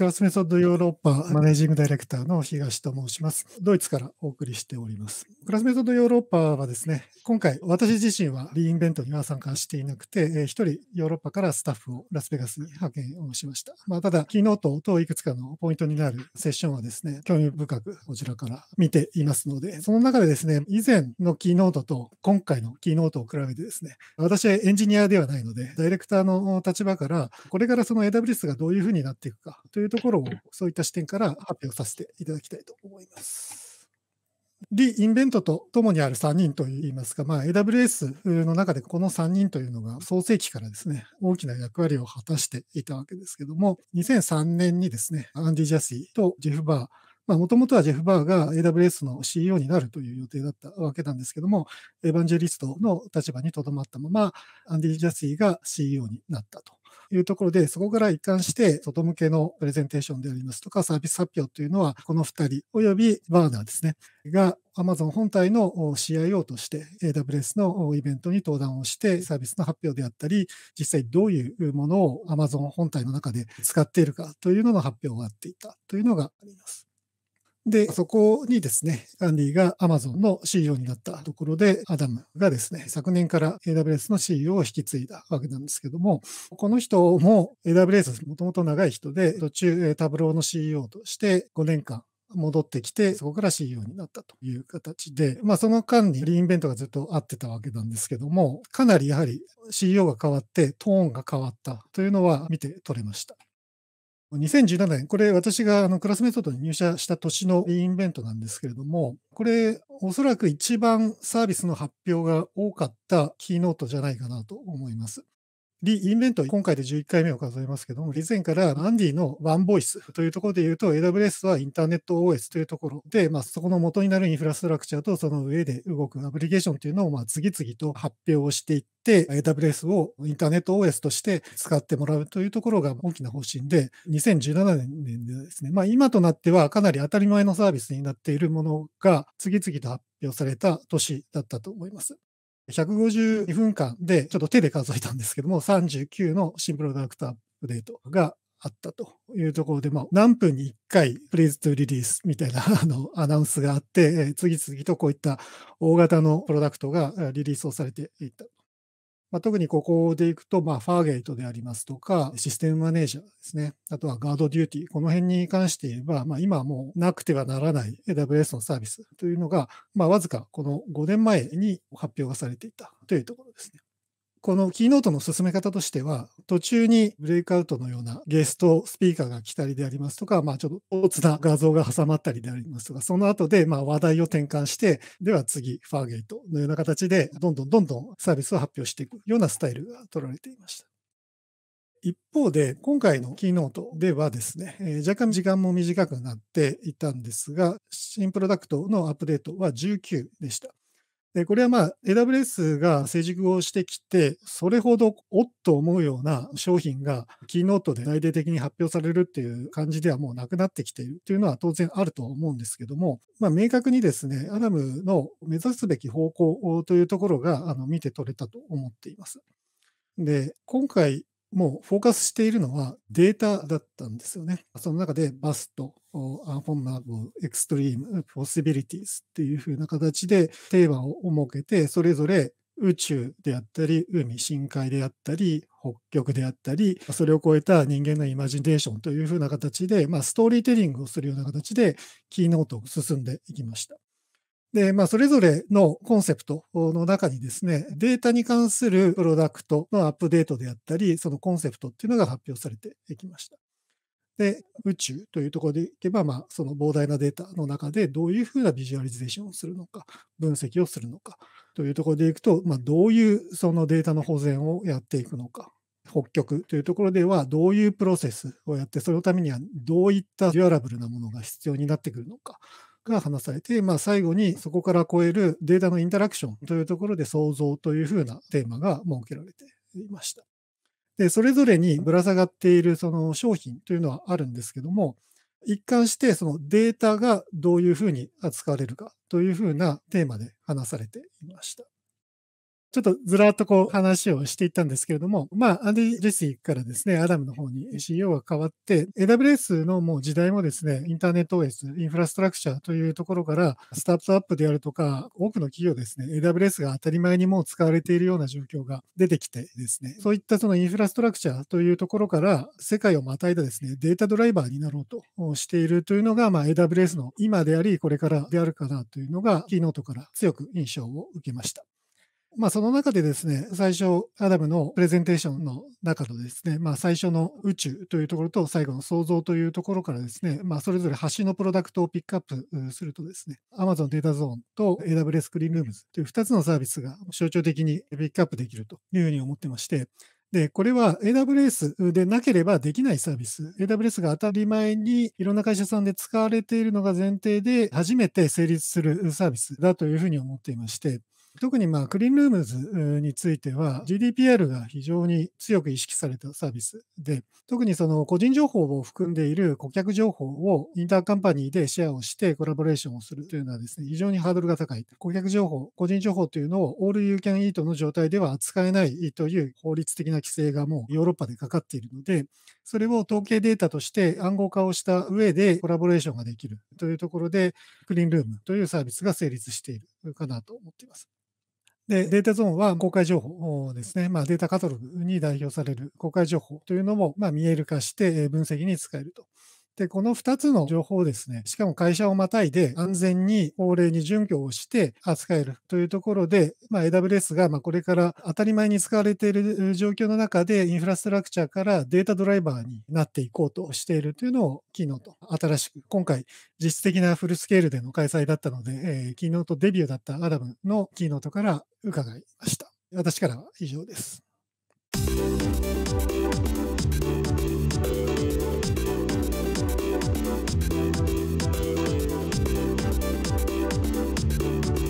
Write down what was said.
クラスメソッドヨーロッパマネージングダイレクターの東と申します。ドイツからお送りしております。クラスメソッドヨーロッパはですね、今回私自身はリーインベントには参加していなくて、え1人ヨーロッパからスタッフをラスベガスに派遣をしました。まあ、ただ、キーノートといくつかのポイントになるセッションはですね、興味深くこちらから見ていますので、その中でですね、以前のキーノートと今回のキーノートを比べてですね、私はエンジニアではないので、ダイレクターの立場から、これからその AWS がどういうふうになっていくかというところを、そういった視点から発表させていただきたいと思います。リ・インベントと共にある3人といいますか、まあ、AWS の中でこの3人というのが創世期からですね、大きな役割を果たしていたわけですけども、2003年にですね、アンディ・ジャシーとジェフ・バー、もともとはジェフ・バーが AWS の CEO になるという予定だったわけなんですけども、エヴァンジェリストの立場にとどまったまま、アンディ・ジャシーが CEO になったというところで、そこから一貫して外向けのプレゼンテーションでありますとか、サービス発表というのは、この2人、およびバーナーですね、が Amazon 本体の CIO として AWS のイベントに登壇をしてサービスの発表であったり、実際どういうものを Amazon 本体の中で使っているかというのの発表があっていたというのがあります。で、そこにですね、アンディが Amazon の CEO になったところで、アダムがですね、昨年から AWS の CEO を引き継いだわけなんですけども、この人も AWS もともと長い人で、途中タブローの CEO として5年間戻ってきて、そこから CEO になったという形で、まあその間にリインベントがずっと合ってたわけなんですけども、かなりやはり CEO が変わってトーンが変わったというのは見て取れました。2017年、これ私があのクラスメートと入社した年のインベントなんですけれども、これおそらく一番サービスの発表が多かったキーノートじゃないかなと思います。リインベント、今回で11回目を数えますけども、以前からアンディのワンボイスというところで言うと、AWS はインターネット OS というところで、まあ、そこの元になるインフラストラクチャーとその上で動くアプリケーションというのを、まあ、次々と発表をしていって、AWS をインターネット OS として使ってもらうというところが大きな方針で、2017年でですね、まあ、今となってはかなり当たり前のサービスになっているものが次々と発表された年だったと思います。152分間で、ちょっと手で数えたんですけども、39の新プロダクトアップデートがあったというところで、まあ、何分に1回、プレイズトゥリリースみたいな あのアナウンスがあって、次々とこういった大型のプロダクトがリリースをされていったまあ、特にここでいくと、まあ、ファーゲートでありますとか、システムマネージャーですね。あとはガードデューティー。この辺に関して言えば、まあ、今はもうなくてはならない AWS のサービスというのが、まあ、わずかこの5年前に発表がされていたというところですね。このキーノートの進め方としては、途中にブレイクアウトのようなゲストスピーカーが来たりでありますとか、まあ、ちょっと大津な画像が挟まったりでありますとか、その後でま話題を転換して、では次、ファーゲートのような形で、どんどんどんどんサービスを発表していくようなスタイルが取られていました。一方で、今回のキーノートではですね、え若干時間も短くなっていたんですが、新プロダクトのアップデートは19でした。でこれはまあ AWS が成熟をしてきて、それほどおっと思うような商品がキーノートで内定的に発表されるっていう感じではもうなくなってきているというのは当然あると思うんですけども、まあ、明確にですね、アダムの目指すべき方向というところがあの見て取れたと思っています。で、今回もうフォーカスしているのはデータだったんですよね。その中でバスト、アンフォンナブル、エクストリーム、ポシビリティスっていう風な形でテーマを設けて、それぞれ宇宙であったり、海、深海であったり、北極であったり、それを超えた人間のイマジネーションという風な形で、まあ、ストーリーテリングをするような形でキーノートを進んでいきました。で、まあ、それぞれのコンセプトの中にですね、データに関するプロダクトのアップデートであったり、そのコンセプトっていうのが発表されてきました。で、宇宙というところでいけば、まあ、その膨大なデータの中でどういうふうなビジュアリゼーションをするのか、分析をするのかというところでいくと、まあ、どういうそのデータの保全をやっていくのか北極というところではどういうプロセスをやってそのためにはどういったデュアラブルなものが必要になってくるのかが話されて、まあ、最後にそこから超えるデータのインタラクションというところで創造というふうなテーマが設けられていました。で、それぞれにぶら下がっているその商品というのはあるんですけども、一貫してそのデータがどういうふうに扱われるかというふうなテーマで話されていました。ちょっとずらっとこう話をしていったんですけれども、まあ、アンディ・ジェシーからですね、アダムの方に CEO が変わって、AWS のもう時代もですね、インターネット OS、インフラストラクチャーというところから、スタートアップであるとか、多くの企業ですね、AWS が当たり前にもう使われているような状況が出てきてですね、そういったそのインフラストラクチャーというところから、世界をまたいだですね、データドライバーになろうとしているというのが、まあ、AWS の今であり、これからであるかなというのが、キーノートから強く印象を受けました。まあ、その中でですね、最初、アダムのプレゼンテーションの中のですね、まあ、最初の宇宙というところと最後の創造というところからですね、まあ、それぞれ橋のプロダクトをピックアップするとですね、Amazon データゾーンと AWS クリーンルームズという2つのサービスが象徴的にピックアップできるというふうに思ってまして、で、これは AWS でなければできないサービス。AWS が当たり前にいろんな会社さんで使われているのが前提で初めて成立するサービスだというふうに思っていまして、特にまあクリーンルームズについては GDPR が非常に強く意識されたサービスで、特にその個人情報を含んでいる顧客情報をインターカンパニーでシェアをしてコラボレーションをするというのはですね、非常にハードルが高い。顧客情報、個人情報というのをオールユーキャンイートの状態では扱えないという法律的な規制がもうヨーロッパでかかっているので、それを統計データとして暗号化をした上でコラボレーションができるというところで、クリーンルームというサービスが成立しているかなと思っています。で、データゾーンは公開情報ですね。まあ、データカタログに代表される公開情報というのも、ま見える化して分析に使えるとで、この2つの情報をですね、しかも会社をまたいで安全に法令に準拠をして扱えるというところで、まあ、AWS がまこれから当たり前に使われている状況の中で、インフラストラクチャーからデータドライバーになっていこうとしているというのを、キーノート、新しく、今回、実質的なフルスケールでの開催だったので、えー、キーノートデビューだったアダムのキーノートから伺いました。私からは以上です。